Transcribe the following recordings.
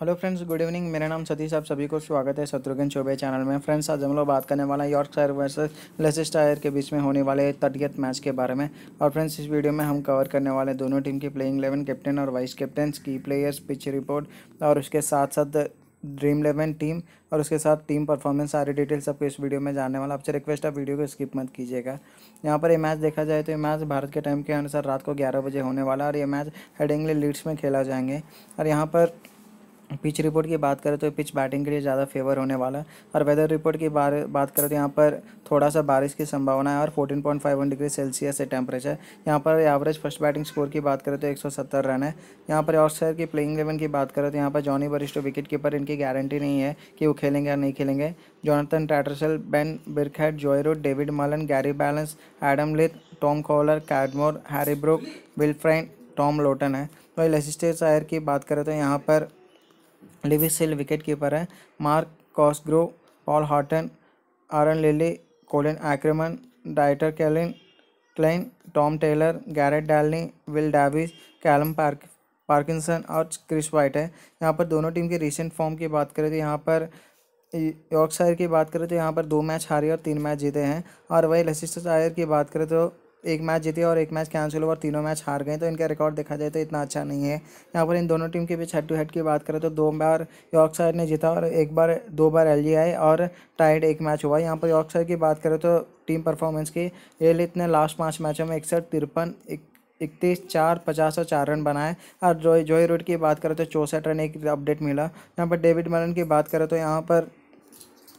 hello friends good evening मेरा नाम सतीश आप सभी को स्वागत है शत्रुघ्न चौबे चैनल में फ्रेंड्स आज हम लोग बात करने वाला शायर वर्सेस लेसेस्टायर के बीच में होने वाले तटियत मैच के बारे में और फ्रेंड्स इस वीडियो में हम कवर करने वाले दोनों टीम की प्लेइंग इलेवन कैप्टन और वाइस कैप्टन की प्लेयर्स पिच रिपोर्ट और उसके साथ साथ ड्रीम इलेवन टीम और उसके साथ टीम परफॉर्मेंस सारी डिटेल सबको इस वीडियो में जानने वाला आपसे रिक्वेस्ट है वीडियो को स्किप मत कीजिएगा यहाँ पर ये मैच देखा जाए तो ये मैच भारत के टाइम के अनुसार रात को ग्यारह बजे होने वाला और ये मैच हेडिंगली लीड्स में खेला जाएंगे और यहाँ पर पिच रिपोर्ट की बात करें तो पिच बैटिंग के लिए ज़्यादा फेवर होने वाला है और वेदर रिपोर्ट की बारे बात करें तो यहाँ पर थोड़ा सा बारिश की संभावना है और 14.51 डिग्री सेल्सियस है टेम्परेचर यहाँ पर एवरेज फर्स्ट बैटिंग स्कोर की बात करें तो 170 रन है यहाँ पर ऑस्टर की प्लेइंग इलेवन की बात करें तो यहाँ पर जॉनी बरिस्टो विकेट कीपर इनकी गारंटी नहीं है कि वो खेलेंगे या नहीं खेलेंगे Jonathan Tattersall Ben Birkhead Joe Root David Malan Gary Ballance Adam Lyth Tom Kohler Cadmore Harry Brook Will Fraine Tom Loten है वही शायर की बात करें तो यहाँ पर लिविसल विकेट कीपर हैं Mark Cosgrove Paul Horton Aaron Lilley Colin Ackermann Dieter कैलिन Klein Tom Taylor Gareth Delany Will Davis Callum Park Parkinson और क्रिस वाइट है यहाँ पर दोनों टीम के रिसेंट फॉर्म की बात करें तो यहाँ पर यॉर्कशायर की बात करें तो यहाँ पर दो मैच हारे और तीन मैच जीते हैं और वही लसिस्टर की बात करें तो एक मैच जीते और एक मैच कैंसिल हुआ और तीनों मैच हार गए तो इनका रिकॉर्ड देखा जाए तो इतना अच्छा नहीं है यहाँ पर इन दोनों टीम के बीच हेड टू हेड की बात करें तो दो बार यॉर्कसाइड ने जीता और एक बार दो बार एल और टाइड एक मैच हुआ यहाँ पर यॉर्कशायर की बात करें तो टीम परफॉर्मेंस की एलिथ इतने लास्ट पाँच मैचों में इकसठ तिरपन इकतीस चार पचास और चार रन बनाए और जोई जोई रोड की बात करें तो चौंसठ रन एक अपडेट मिला यहाँ पर डेविड मरन की बात करें तो यहाँ पर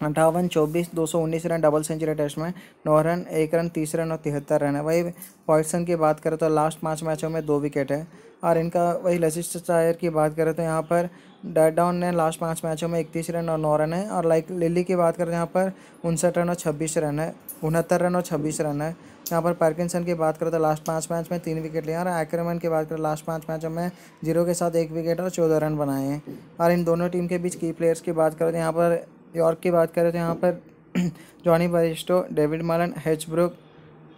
अंठावन चौबीस दो सौ उन्नीस रन डबल सेंचुरी टेस्ट में नौ रन एक रन तीस रन और तिहत्तर रन है वही पॉइसन की बात करें तो लास्ट पाँच मैचों में दो विकेट है और इनका वही लसिस्ट चायर की बात करें तो यहाँ पर डेड डाउन ने लास्ट पाँच मैचों में इकतीस रन और नौ रन है और लाइक लिली की बात करें तो यहाँ पर उनसठ रन और छब्बीस रन है उनहत्तर रन और छब्बीस रन है यहाँ पर पार्किसन की बात करें तो लास्ट पाँच मैच में तीन विकेट लिए और एक्रमन की बात करें लास्ट पाँच मैचों में जीरो के साथ एक विकेट और चौदह रन बनाए हैं और इन दोनों टीम के बीच की प्लेयर्स की बात करें तो यहाँ पर यॉर्क की बात करें तो यहाँ पर Johnny Bairstow David Malan Brook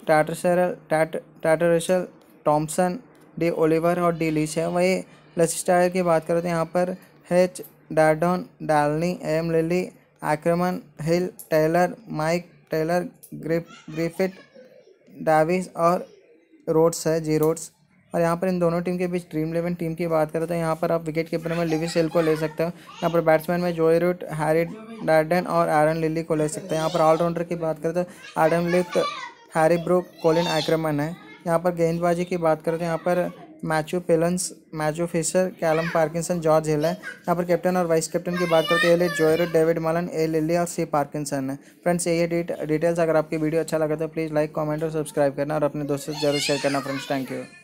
Tattersall टाट टाटरसल टॉम्सन डी ओलिवर और डी लिच है वही लसिस्टायर की बात करें तो यहाँ पर हेच डाडॉन डालनी M Lilley Ackermann Hill Taylor Mike Taylor Griff Griffith Davis और रोड्स है जी रोड्स और यहाँ पर इन दोनों टीम के बीच ड्रीम इलेवन टीम की बात करें तो यहाँ पर आप विकेट कीपर में लिविस हिल को ले सकते हो यहाँ पर बैट्समैन में जोई रूट हैरिड डार्डन और एरन लिली को ले सकते हैं यहाँ पर ऑलराउंडर की बात करें तो Adam Lyth Harry Brook Colin Ackermann है यहाँ पर गेंदबाजी की बात करें तो यहाँ पर Matthew Pillans Matthew Fisher Callum Parkinson George Hill है यहाँ पर कैप्टन और वाइस कैप्टन की बात करते तो हैं जोयर डेविड मलन ए लिली और सी पार्किंसन है फ्रेंड्स ये डिटेल्स अगर आपकी वीडियो अच्छा लगा तो प्लीज़ लाइक कमेंट और सब्सक्राइब करना और अपने दोस्तों से जरूर शेयर करना फ्रेंड्स थैंक यू